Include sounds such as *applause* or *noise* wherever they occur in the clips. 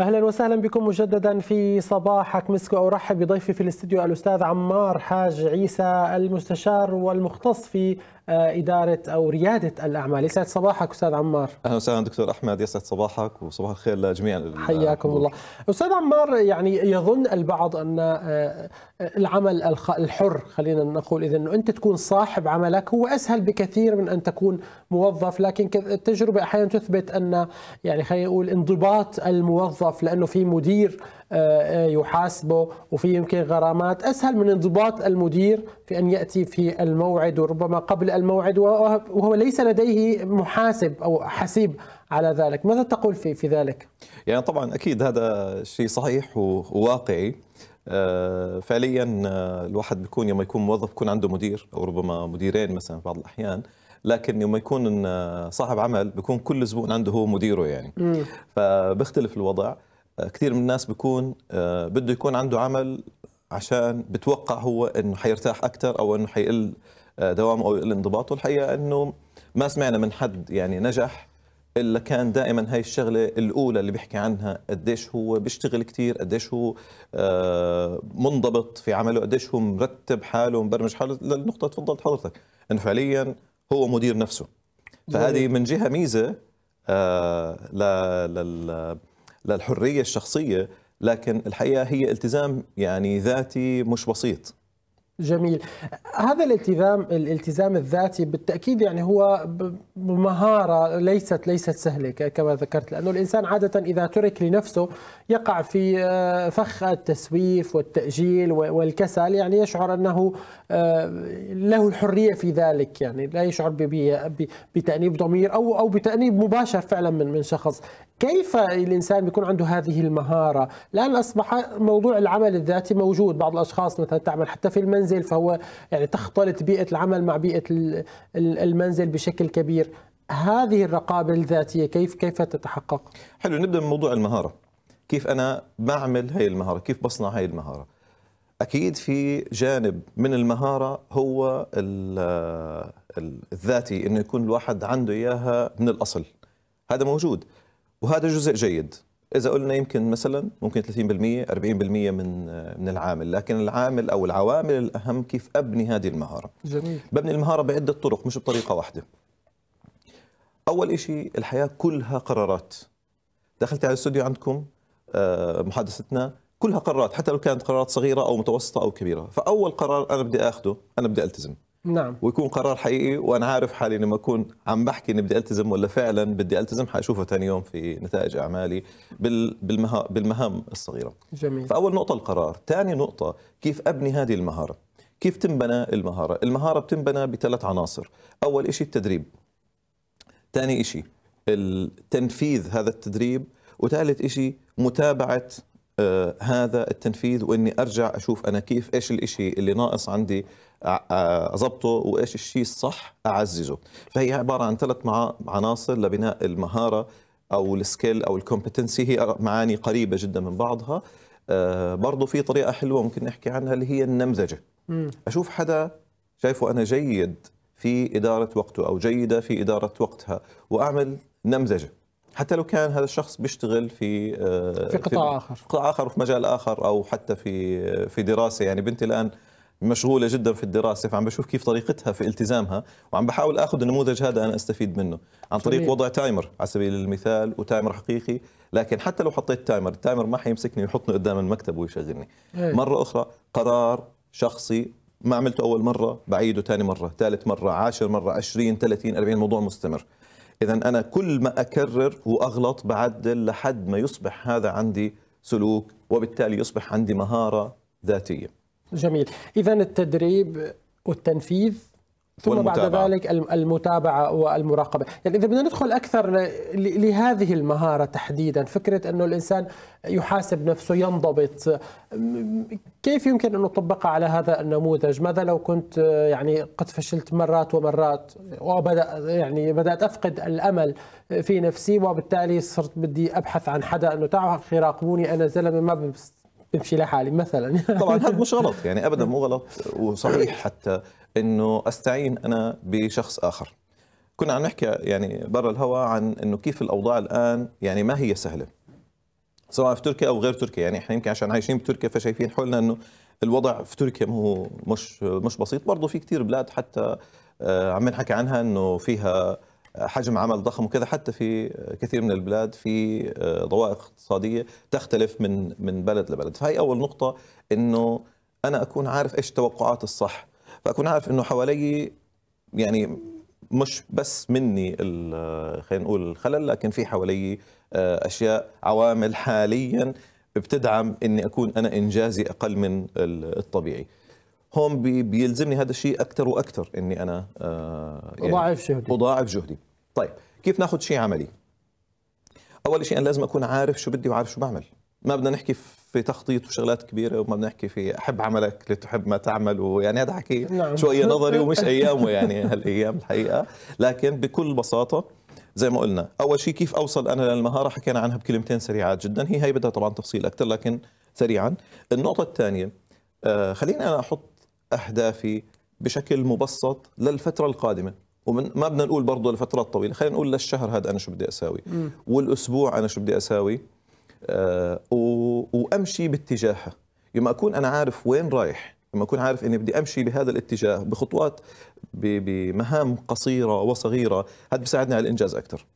اهلا وسهلا بكم مجددا في صباحك مسك ارحب بضيفي في الاستديو الاستاذ عمار حاج عيسى المستشار والمختص في آه، اداره او رياده الاعمال يسعد صباحك استاذ عمار اهلا وسهلا دكتور احمد يسعد صباحك وصباح الخير لجميع حياكم الله استاذ عمار يعني يظن البعض ان آه، العمل الحر خلينا نقول اذا انه انت تكون صاحب عملك هو اسهل بكثير من ان تكون موظف لكن التجربه احيانا تثبت ان يعني خلينا نقول انضباط الموظف الموظف لانه في مدير آه، آه، يحاسبه وفي يمكن غرامات اسهل من انضباط المدير في ان ياتي في الموعد وربما قبل الموعد وهو ليس لديه محاسب او حسيب على ذلك ماذا تقول في في ذلك يعني طبعا اكيد هذا شيء صحيح وواقعي آه، فعليا الواحد بيكون لما يكون موظف يكون عنده مدير او ربما مديرين مثلا في بعض الاحيان لكن يوم يكون صاحب عمل بيكون كل زبون عنده هو مديره يعني مم. فبختلف الوضع كثير من الناس بيكون آه، بده يكون عنده عمل عشان بتوقع هو انه حيرتاح اكثر او انه حيقل آه، دوامه او يقل انضباطه الحقيقه انه ما سمعنا من حد يعني نجح الا كان دائما هاي الشغله الاولى اللي بيحكي عنها قديش هو بيشتغل كثير قديش هو آه، منضبط في عمله قديش هو مرتب حاله ومبرمج حاله للنقطه تفضلت حضرتك انه فعليا هو مدير نفسه فهذه من جهه ميزه آه، للحريه الشخصيه لكن الحقيقه هي التزام يعني ذاتي مش بسيط جميل هذا الالتزام الالتزام الذاتي بالتاكيد يعني هو مهاره ليست ليست سهله كما ذكرت لانه الانسان عاده اذا ترك لنفسه يقع في آه، فخ التسويف والتاجيل والكسل يعني يشعر انه آه، له الحريه في ذلك يعني لا يشعر بتانيب ضمير او او بتانيب مباشر فعلا من من شخص كيف الانسان بيكون عنده هذه المهاره لان اصبح موضوع العمل الذاتي موجود بعض الاشخاص مثلا تعمل حتى في المنزل المنزل فهو يعني تختلط بيئة العمل مع بيئة المنزل بشكل كبير هذه الرقابة الذاتية كيف كيف تتحقق؟ حلو نبدأ من موضوع المهارة كيف أنا بعمل هاي المهارة كيف بصنع هاي المهارة أكيد في جانب من المهارة هو الذاتي أنه يكون الواحد عنده إياها من الأصل هذا موجود وهذا جزء جيد اذا قلنا يمكن مثلا ممكن 30% 40% من من العامل لكن العامل او العوامل الاهم كيف ابني هذه المهاره جميل ببني المهاره بعده طرق مش بطريقه واحده اول شيء الحياه كلها قرارات دخلت على الاستوديو عندكم آه، محادثتنا كلها قرارات حتى لو كانت قرارات صغيره او متوسطه او كبيره فاول قرار انا بدي اخذه انا بدي التزم نعم ويكون قرار حقيقي وانا عارف حالي لما اكون عم بحكي اني بدي التزم ولا فعلا بدي التزم حاشوفه ثاني يوم في نتائج اعمالي بالمها بالمهام الصغيره جميل فاول نقطه القرار ثاني نقطه كيف ابني هذه المهاره كيف تنبنى المهاره المهاره بتنبنى بثلاث عناصر اول شيء التدريب ثاني شيء التنفيذ هذا التدريب وثالث شيء متابعه آه هذا التنفيذ واني ارجع اشوف انا كيف ايش الشيء اللي ناقص عندي اضبطه وايش الشيء الصح اعززه فهي عباره عن ثلاث عناصر لبناء المهاره او السكيل او الكومبتنسي هي معاني قريبه جدا من بعضها برضه في طريقه حلوه ممكن نحكي عنها اللي هي النمذجه اشوف حدا شايفه انا جيد في اداره وقته او جيده في اداره وقتها واعمل نمذجه حتى لو كان هذا الشخص بيشتغل في في قطاع في اخر في قطاع اخر وفي مجال اخر او حتى في في دراسه يعني بنتي الان مشغوله جدا في الدراسه فعم بشوف كيف طريقتها في التزامها وعم بحاول اخذ النموذج هذا انا استفيد منه عن طريق جميل. وضع تايمر على سبيل المثال وتايمر حقيقي لكن حتى لو حطيت تايمر التايمر ما حيمسكني ويحطني قدام المكتب ويشغلني إيه. مره اخرى قرار شخصي ما عملته أول مرة بعيده ثاني مرة ثالث مرة عاشر مرة 20 30 40 الموضوع مستمر إذا أنا كل ما أكرر وأغلط بعدل لحد ما يصبح هذا عندي سلوك وبالتالي يصبح عندي مهارة ذاتية جميل إذا التدريب والتنفيذ ثم بعد ذلك المتابعة والمراقبة يعني إذا بدنا ندخل أكثر لهذه المهارة تحديدا فكرة أنه الإنسان يحاسب نفسه ينضبط كيف يمكن أن نطبقها على هذا النموذج ماذا لو كنت يعني قد فشلت مرات ومرات وبدأ يعني بدأت أفقد الأمل في نفسي وبالتالي صرت بدي أبحث عن حدا أنه تعالوا أخي راقبوني أنا زلمة ما تمشي لحالي مثلا *laughs* طبعا هذا مش غلط يعني ابدا مو غلط وصحيح حتى انه استعين انا بشخص اخر كنا عم نحكي يعني برا الهواء عن انه كيف الاوضاع الان يعني ما هي سهله سواء في تركيا او غير تركيا يعني احنا يمكن عشان عايشين بتركيا فشايفين حولنا انه الوضع في تركيا مو مش مش بسيط برضه في كثير بلاد حتى آه، عم نحكي عنها انه فيها حجم عمل ضخم وكذا حتى في كثير من البلاد في آه، ضوائق اقتصاديه تختلف من من بلد لبلد فهي اول نقطه انه انا اكون عارف ايش التوقعات الصح فاكون عارف انه حوالي يعني مش بس مني آه، خلينا نقول الخلل لكن في حوالي آه، اشياء عوامل حاليا بتدعم اني اكون انا انجازي اقل من الطبيعي هون بيلزمني هذا الشيء اكثر واكثر اني انا آه، يعني اضاعف جهدي اضاعف جهدي طيب كيف ناخذ شيء عملي اول شيء انا لازم اكون عارف شو بدي وعارف شو بعمل ما بدنا نحكي في تخطيط وشغلات كبيره وما بدنا نحكي في احب عملك لتحب ما تعمل ويعني هذا حكي نعم. شويه نظري ومش *laughs* ايامه يعني هالايام الحقيقه لكن بكل بساطه زي ما قلنا اول شيء كيف اوصل انا للمهاره حكينا عنها بكلمتين سريعات جدا هي هي بدها طبعا تفصيل اكثر لكن سريعا النقطه الثانيه آه، خليني انا احط أهدافي بشكل مبسط للفترة القادمة ومن ما بدنا نقول برضه لفترات طويلة خلينا نقول للشهر هذا أنا شو بدي أساوي م. والأسبوع أنا شو بدي أساوي آه وأمشي باتجاهها لما أكون أنا عارف وين رايح لما أكون عارف إني بدي أمشي بهذا الاتجاه بخطوات بمهام قصيرة وصغيرة هذا بيساعدني على الإنجاز أكثر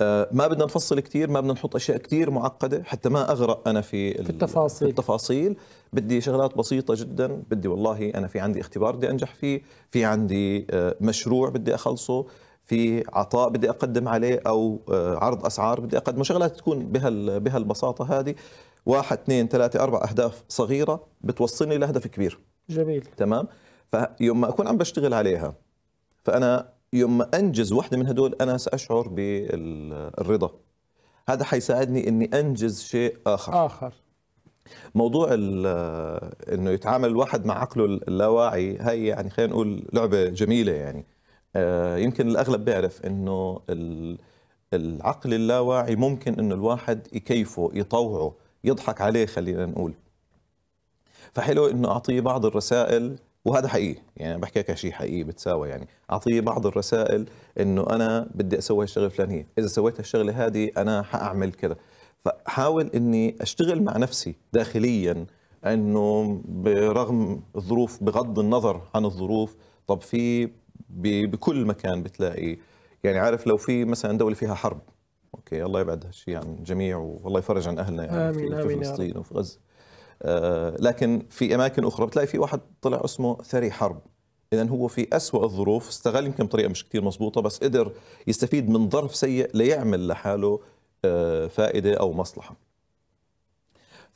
آه، ما بدنا نفصل كثير ما بدنا نحط اشياء كثير معقده حتى ما اغرق انا في, في التفاصيل في التفاصيل بدي شغلات بسيطه جدا بدي والله انا في عندي اختبار بدي انجح فيه في عندي آه، مشروع بدي اخلصه في عطاء بدي اقدم عليه او آه، عرض اسعار بدي اقدمه شغلات تكون بهال بهالبساطه هذه واحد اثنين ثلاثة أربع أهداف صغيرة بتوصلني لهدف كبير جميل تمام فيوم ما أكون عم بشتغل عليها فأنا يوم ما انجز وحده من هدول انا ساشعر بالرضا هذا حيساعدني اني انجز شيء اخر اخر موضوع آه، انه يتعامل الواحد مع عقله اللاواعي هي يعني خلينا نقول لعبه جميله يعني آه يمكن الاغلب بيعرف انه العقل اللاواعي ممكن انه الواحد يكيفه يطوعه يضحك عليه خلينا نقول فحلو انه اعطيه بعض الرسائل وهذا حقيقي يعني بحكي لك شيء حقيقي بتساوى يعني اعطيه بعض الرسائل انه انا بدي اسوي الشغله الفلانيه اذا سويت الشغله هذه انا حاعمل كذا فحاول اني اشتغل مع نفسي داخليا انه برغم الظروف بغض النظر عن الظروف طب في بكل مكان بتلاقي يعني عارف لو في مثلا دوله فيها حرب اوكي الله يبعد هالشيء عن الجميع والله يفرج عن اهلنا يعني آمين في, آمين في فلسطين وفي غزه آه، لكن في اماكن اخرى بتلاقي في واحد طلع اسمه ثري حرب اذا هو في أسوأ الظروف استغل يمكن بطريقه مش كثير مضبوطه بس قدر يستفيد من ظرف سيء ليعمل لحاله آه، فائده او مصلحه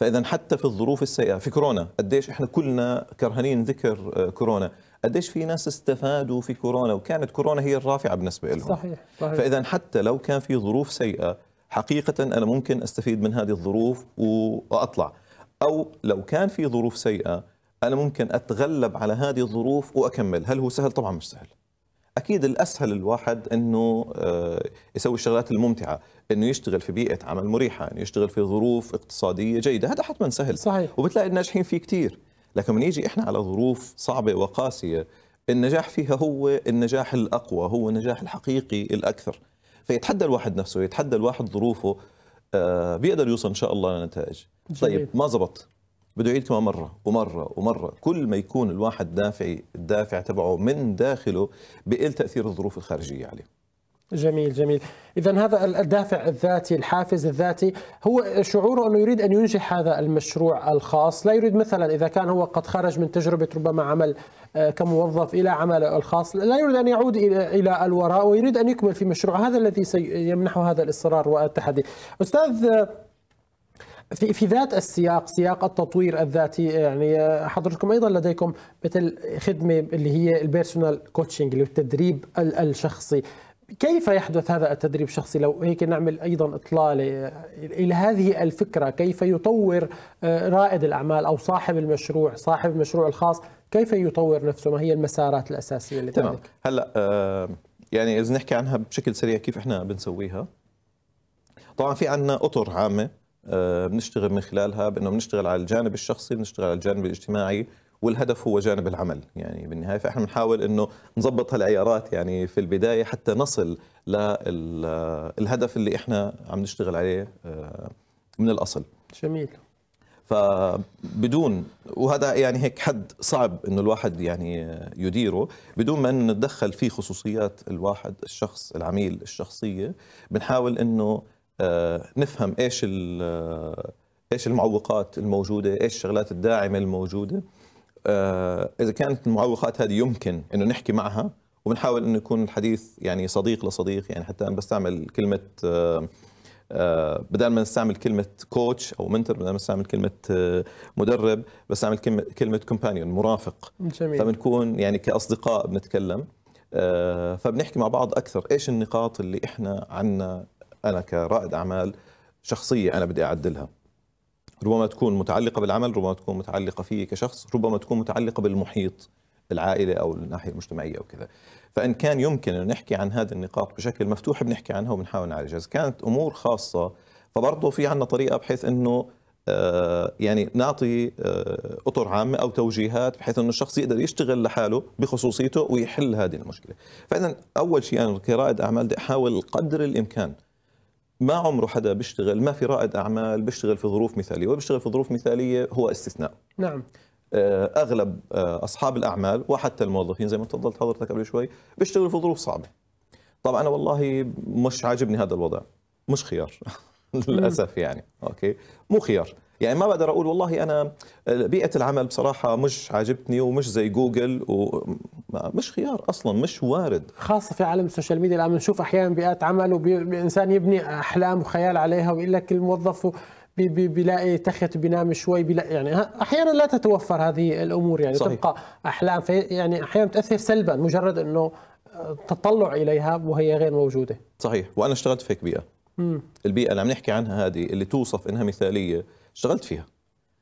فاذا حتى في الظروف السيئه في كورونا قديش احنا كلنا كرهانين ذكر آه، كورونا قديش في ناس استفادوا في كورونا وكانت كورونا هي الرافعه بالنسبه لهم صحيح, صحيح. فاذا حتى لو كان في ظروف سيئه حقيقه انا ممكن استفيد من هذه الظروف واطلع أو لو كان في ظروف سيئة أنا ممكن أتغلب على هذه الظروف وأكمل هل هو سهل؟ طبعا مش سهل أكيد الأسهل الواحد أنه آه، يسوي الشغلات الممتعة أنه يشتغل في بيئة عمل مريحة أنه يشتغل في ظروف اقتصادية جيدة هذا حتما سهل صحيح. وبتلاقي الناجحين فيه كتير لكن من يجي إحنا على ظروف صعبة وقاسية النجاح فيها هو النجاح الأقوى هو النجاح الحقيقي الأكثر فيتحدى الواحد نفسه يتحدى الواحد ظروفه آه، بيقدر يوصل ان شاء الله لنتائج طيب ما زبط بده يعيد كمان مره ومره ومره كل ما يكون الواحد دافعي الدافع تبعه من داخله بقل تاثير الظروف الخارجيه عليه جميل جميل إذا هذا الدافع الذاتي الحافز الذاتي هو شعوره أنه يريد أن ينجح هذا المشروع الخاص لا يريد مثلا إذا كان هو قد خرج من تجربة ربما عمل آه، كموظف إلى عمله الخاص لا يريد أن يعود إلى الوراء ويريد أن يكمل في مشروع هذا الذي سيمنحه هذا الإصرار والتحدي أستاذ آه، في في ذات السياق سياق التطوير الذاتي يعني آه، حضرتكم ايضا لديكم مثل خدمه اللي هي البيرسونال كوتشنج اللي هو التدريب الشخصي كيف يحدث هذا التدريب الشخصي لو هيك نعمل ايضا اطلاله الى هذه الفكره كيف يطور آه، رائد الاعمال او صاحب المشروع صاحب المشروع الخاص كيف يطور نفسه ما هي المسارات الاساسيه اللي تمام هلا آه، يعني اذا نحكي عنها بشكل سريع كيف احنا بنسويها طبعا في عندنا اطر عامه آه، بنشتغل من خلالها بانه بنشتغل على الجانب الشخصي بنشتغل على الجانب الاجتماعي والهدف هو جانب العمل يعني بالنهايه فاحنا بنحاول انه نظبط هالعيارات يعني في البدايه حتى نصل للهدف اللي احنا عم نشتغل عليه آه، من الاصل جميل فبدون وهذا يعني هيك حد صعب انه الواحد يعني يديره بدون ما نتدخل في خصوصيات الواحد الشخص العميل الشخصيه بنحاول انه آه، نفهم ايش آه، ايش المعوقات الموجوده ايش الشغلات الداعمه الموجوده آه، اذا كانت المعوقات هذه يمكن انه نحكي معها وبنحاول انه يكون الحديث يعني صديق لصديق يعني حتى انا بستعمل كلمه آه، آه، بدل ما نستعمل كلمه كوتش او منتر بدل ما نستعمل كلمه مدرب بستعمل كلمه كومبانيون مرافق جميل. فبنكون يعني كاصدقاء بنتكلم فبنحكي مع بعض اكثر ايش النقاط اللي احنا عنا انا كرائد اعمال شخصيه انا بدي اعدلها ربما تكون متعلقة بالعمل ربما تكون متعلقة فيه كشخص ربما تكون متعلقة بالمحيط العائلة أو الناحية المجتمعية أو كذا فإن كان يمكن أن نحكي عن هذا النقاط بشكل مفتوح بنحكي عنها وبنحاول نعالجها إذا كانت أمور خاصة فبرضه في عنا طريقة بحيث أنه آه، يعني نعطي آه، اطر عامه او توجيهات بحيث انه الشخص يقدر يشتغل لحاله بخصوصيته ويحل هذه المشكله. فاذا اول شيء انا كرائد اعمال بدي احاول قدر الامكان ما عمره حدا بيشتغل ما في رائد اعمال بيشتغل في ظروف مثاليه وبيشتغل في ظروف مثاليه هو استثناء نعم آه، اغلب آه، اصحاب الاعمال وحتى الموظفين زي ما تفضلت حضرتك قبل شوي بيشتغلوا في ظروف صعبه طبعا انا والله مش عاجبني هذا الوضع مش خيار *laughs* للاسف يعني اوكي مو خيار يعني ما بقدر اقول والله انا آه، بيئه العمل بصراحه مش عاجبتني ومش زي جوجل ومش خيار اصلا مش وارد خاصه في عالم السوشيال ميديا الان بنشوف احيانا بيئات عمل وانسان يبني احلام وخيال عليها ويقول لك الموظف بيلاقي تخت بينام شوي بيلاقي يعني احيانا لا تتوفر هذه الامور يعني صحيح. تبقى احلام في يعني احيانا بتاثر سلبا مجرد انه آه، تطلع اليها وهي غير موجوده صحيح وانا اشتغلت في هيك بيئه البيئه اللي عم نحكي عنها هذه اللي توصف انها مثاليه اشتغلت فيها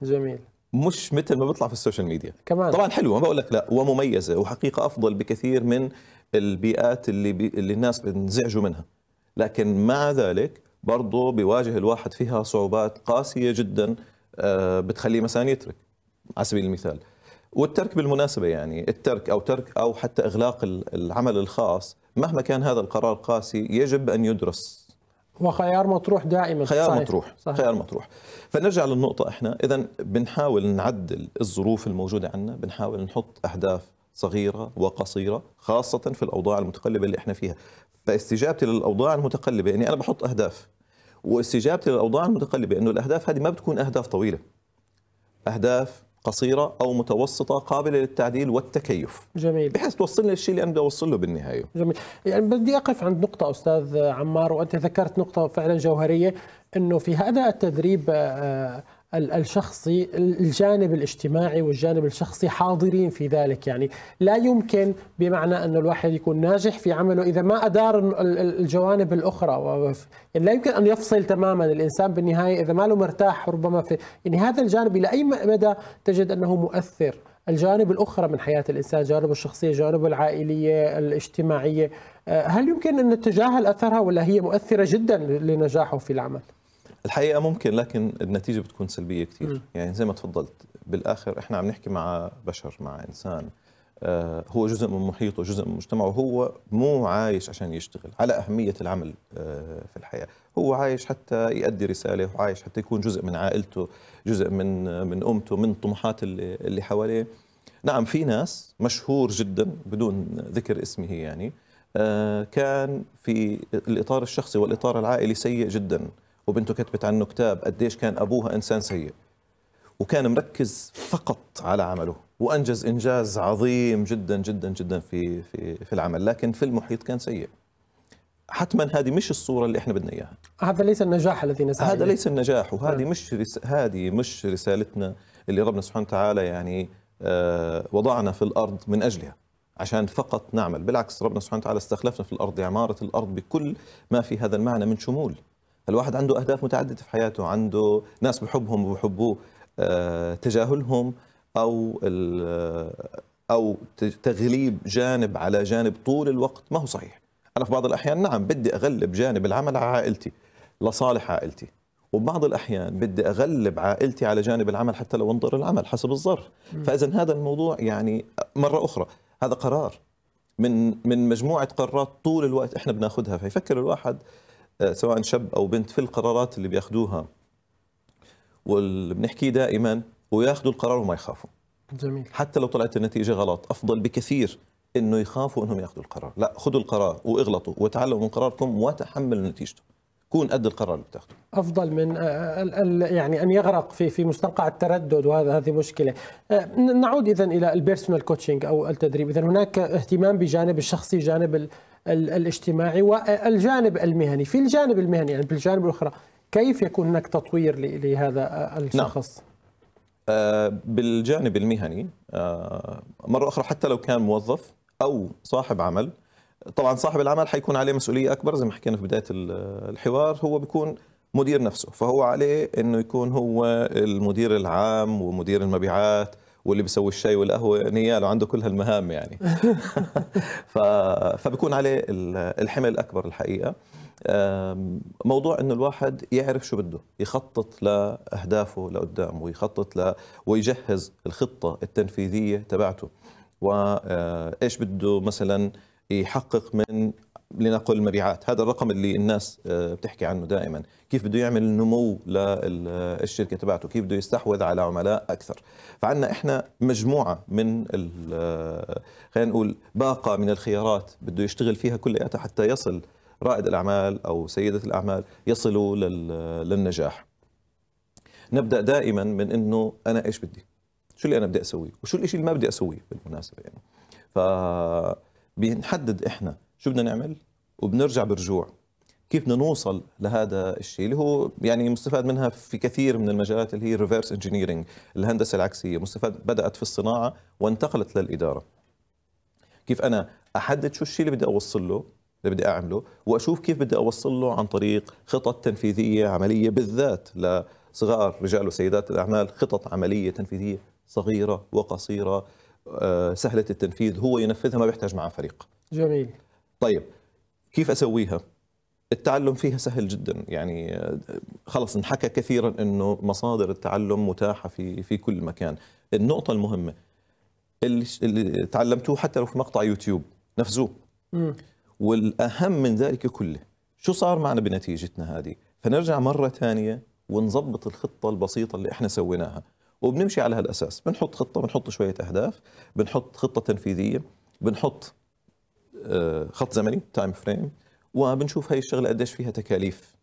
جميل مش مثل ما بيطلع في السوشيال ميديا كمان طبعا حلوه ما بقول لك لا ومميزه وحقيقه افضل بكثير من البيئات اللي بي... اللي الناس بنزعجوا منها لكن مع ذلك برضه بيواجه الواحد فيها صعوبات قاسيه جدا آه، بتخليه مثلا يترك على سبيل المثال والترك بالمناسبة يعني الترك أو ترك أو حتى إغلاق العمل الخاص مهما كان هذا القرار قاسي يجب أن يدرس وخيار مطروح دائما خيار صحيح. مطروح صحيح. خيار مطروح فنرجع للنقطة احنا إذا بنحاول نعدل الظروف الموجودة عندنا بنحاول نحط أهداف صغيرة وقصيرة خاصة في الأوضاع المتقلبة اللي احنا فيها فاستجابتي للأوضاع المتقلبة إني أنا بحط أهداف واستجابتي للأوضاع المتقلبة إنه الأهداف هذه ما بتكون أهداف طويلة أهداف قصيره او متوسطه قابله للتعديل والتكيف جميل بحيث توصلنا للشيء اللي انا بدي اوصل له بالنهايه جميل يعني بدي اقف عند نقطه استاذ عمار وانت ذكرت نقطه فعلا جوهريه انه في هذا التدريب آه الشخصي الجانب الاجتماعي والجانب الشخصي حاضرين في ذلك يعني لا يمكن بمعنى أن الواحد يكون ناجح في عمله إذا ما أدار الجوانب الأخرى يعني لا يمكن أن يفصل تماما الإنسان بالنهاية إذا ما له مرتاح ربما في يعني هذا الجانب إلى أي مدى تجد أنه مؤثر الجانب الأخرى من حياة الإنسان جانب الشخصية جانب العائلية الاجتماعية آه، هل يمكن أن نتجاهل أثرها ولا هي مؤثرة جدا لنجاحه في العمل؟ الحقيقه ممكن لكن النتيجه بتكون سلبيه كثير يعني زي ما تفضلت بالاخر احنا عم نحكي مع بشر مع انسان آه، هو جزء من محيطه جزء من مجتمعه هو مو عايش عشان يشتغل على أهمية العمل آه، في الحياة هو عايش حتى يؤدي رسالة وعايش حتى يكون جزء من عائلته جزء من من أمته من طموحات اللي, اللي حواليه نعم في ناس مشهور جدا بدون ذكر اسمه يعني آه، كان في الإطار الشخصي والإطار العائلي سيء جداً وبنته كتبت عنه كتاب قديش كان أبوها إنسان سيء وكان مركز فقط على عمله وأنجز إنجاز عظيم جدا جدا جدا في, في, في العمل لكن في المحيط كان سيء حتما هذه مش الصورة اللي احنا بدنا اياها. هذا ليس النجاح الذي نسعى هذا ليس النجاح وهذه نعم. مش رس... هذه مش رسالتنا اللي ربنا سبحانه وتعالى يعني آه وضعنا في الارض من اجلها. عشان فقط نعمل بالعكس ربنا سبحانه وتعالى استخلفنا في الأرض عمارة الأرض بكل ما في هذا المعنى من شمول الواحد عنده أهداف متعددة في حياته عنده ناس بحبهم وبحبوه آه، تجاهلهم أو آه، أو تغليب جانب على جانب طول الوقت ما هو صحيح أنا في بعض الأحيان نعم بدي أغلب جانب العمل على عائلتي لصالح عائلتي وبعض الأحيان بدي أغلب عائلتي على جانب العمل حتى لو انضر العمل حسب الظرف فإذا هذا الموضوع يعني مرة أخرى هذا قرار من من مجموعة قرارات طول الوقت احنا بناخذها فيفكر الواحد آه، سواء شاب او بنت في القرارات اللي بياخذوها واللي بنحكيه دائما وياخذوا القرار وما يخافوا جميل حتى لو طلعت النتيجه غلط افضل بكثير انه يخافوا انهم ياخذوا القرار لا خذوا القرار واغلطوا وتعلموا من قراركم وتحملوا نتيجته كون قد القرار اللي بتاخده افضل من آه، آه، يعني ان يغرق في في مستنقع التردد وهذا هذه مشكله نعود اذا الى البيرسونال كوتشنج او التدريب اذا هناك اهتمام بجانب الشخصي جانب الاجتماعي والجانب المهني في الجانب المهني يعني بالجانب الأخرى كيف يكون هناك تطوير لهذا الشخص؟ نعم. آه، بالجانب المهني آه، مرة أخرى حتى لو كان موظف أو صاحب عمل طبعا صاحب العمل حيكون عليه مسؤولية أكبر زي ما حكينا في بداية الحوار هو بيكون مدير نفسه فهو عليه أنه يكون هو المدير العام ومدير المبيعات واللي بيسوي الشاي والقهوه نياله عنده كل هالمهام يعني *laughs* فبكون عليه الحمل الاكبر الحقيقه موضوع انه الواحد يعرف شو بده يخطط لاهدافه لقدام ويخطط ل ويجهز الخطه التنفيذيه تبعته وايش آه، بده مثلا يحقق من لنقل مبيعات هذا الرقم اللي الناس آه، بتحكي عنه دائما كيف بده يعمل نمو للشركه تبعته كيف بده يستحوذ على عملاء اكثر فعندنا احنا مجموعه من آه، خلينا نقول باقه من الخيارات بده يشتغل فيها كلياتها حتى يصل رائد الاعمال او سيده الاعمال يصلوا آه، للنجاح نبدا دائما من انه انا ايش بدي شو اللي انا بدي اسويه وشو الشيء اللي ما بدي اسويه بالمناسبه يعني ف بنحدد احنا شو بدنا نعمل وبنرجع برجوع كيف بدنا نوصل لهذا الشيء اللي هو يعني مستفاد منها في كثير من المجالات اللي هي الريفرس انجينيرنج الهندسه العكسيه مستفاد بدات في الصناعه وانتقلت للاداره كيف انا احدد شو الشيء اللي بدي اوصل له اللي بدي اعمله واشوف كيف بدي اوصل له عن طريق خطط تنفيذيه عمليه بالذات لصغار رجال وسيدات الاعمال خطط عمليه تنفيذيه صغيره وقصيره آه، سهله التنفيذ هو ينفذها ما بيحتاج معه فريق جميل طيب كيف اسويها؟ التعلم فيها سهل جدا يعني آه، خلص انحكى كثيرا انه مصادر التعلم متاحه في في كل مكان النقطه المهمه اللي, اللي تعلمتوه حتى لو في مقطع يوتيوب نفذوه والاهم من ذلك كله شو صار معنا بنتيجتنا هذه فنرجع مره ثانيه ونظبط الخطه البسيطه اللي احنا سويناها وبنمشي على هالاساس بنحط خطه بنحط شويه اهداف بنحط خطه تنفيذيه بنحط آه، خط زمني تايم فريم وبنشوف هي الشغله قديش فيها تكاليف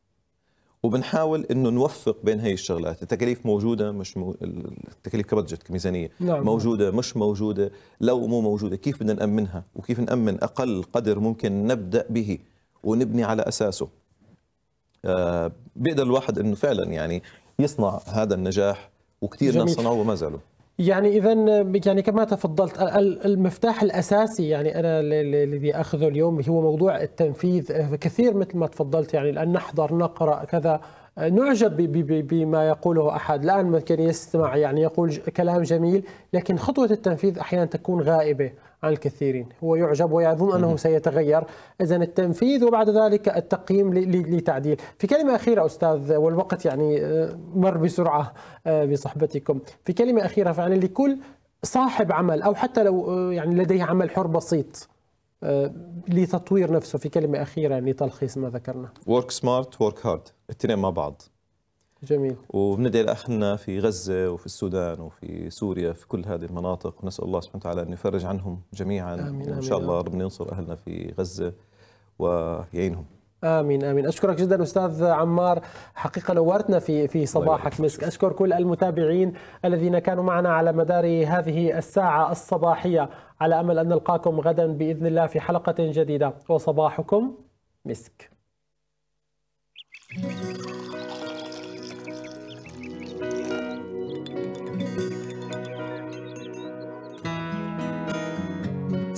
وبنحاول انه نوفق بين هي الشغلات التكاليف موجوده مش مو... التكاليف كبدجت كميزانيه نعم،, نعم. موجوده مش موجوده لو مو موجوده كيف بدنا نامنها وكيف نامن اقل قدر ممكن نبدا به ونبني على اساسه آه بيقدر الواحد انه فعلا يعني يصنع هذا النجاح وكثير ناس صنعوه وما زالوا يعني اذا يعني كما تفضلت المفتاح الاساسي يعني انا الذي اخذه اليوم هو موضوع التنفيذ آه، كثير مثل ما تفضلت يعني الان نحضر نقرا كذا آه، نعجب بما يقوله احد الان ممكن يستمع يعني يقول كلام جميل لكن خطوه التنفيذ احيانا تكون غائبه عن الكثيرين هو يعجب ويظن أنه سيتغير إذا التنفيذ وبعد ذلك التقييم لتعديل في كلمة أخيرة أستاذ والوقت يعني آه، مر بسرعة آه، بصحبتكم في كلمة أخيرة فعلا لكل صاحب عمل أو حتى لو آه، يعني لديه عمل حر بسيط لتطوير نفسه في كلمة أخيرة لتلخيص ما ذكرنا work smart work hard الاثنين مع بعض جميل وبندعي لاهلنا في غزه وفي السودان وفي سوريا في كل هذه المناطق ونسال الله سبحانه وتعالى ان يفرج عنهم جميعا آمين وان شاء الله ربنا ينصر اهلنا في غزه ويعينهم امين امين اشكرك جدا استاذ عمار حقيقه نورتنا في في صباحك مسك اشكر كل المتابعين الذين كانوا معنا على مدار هذه الساعه الصباحيه على امل ان نلقاكم غدا باذن الله في حلقه جديده وصباحكم مسك Thank you.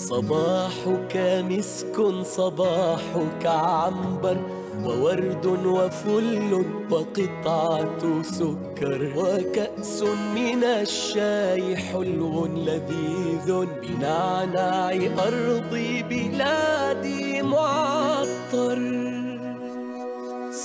صباحك مسك صباحك عنبر وورد وفل وقطعة سكر وكأس من الشاي حلو لذيذ بنعناع أرض بلادي معطر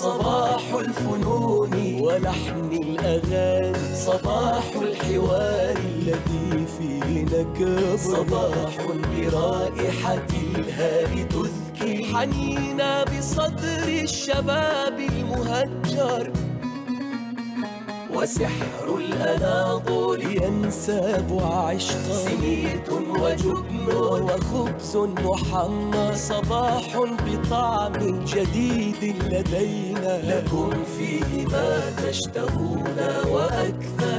صباح الفنون ولحن الأغاني صباح الحوار الذي فيه نكبر صباح برائحة الهادي تذكي حنينا بصدر الشباب المهجر وسحر الأناضول ينساب عشقا سميت وجب النور وخبز محمى صباح بطعم جديد لدينا لكم فيه ما تشتهون وأكثر